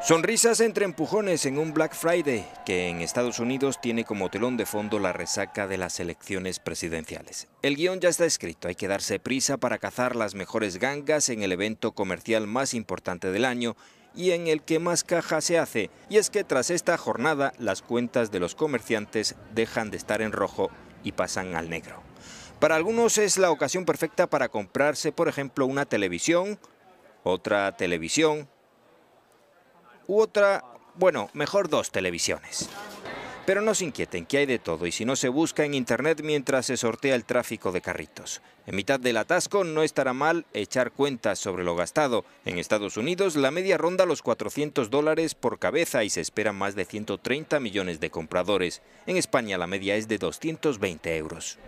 Sonrisas entre empujones en un Black Friday que en Estados Unidos tiene como telón de fondo la resaca de las elecciones presidenciales. El guión ya está escrito, hay que darse prisa para cazar las mejores gangas en el evento comercial más importante del año y en el que más caja se hace. Y es que tras esta jornada las cuentas de los comerciantes dejan de estar en rojo y pasan al negro. Para algunos es la ocasión perfecta para comprarse, por ejemplo, una televisión, otra televisión, u otra, bueno, mejor dos televisiones. Pero no se inquieten, que hay de todo y si no se busca en internet mientras se sortea el tráfico de carritos. En mitad del atasco no estará mal echar cuentas sobre lo gastado. En Estados Unidos la media ronda los 400 dólares por cabeza y se esperan más de 130 millones de compradores. En España la media es de 220 euros.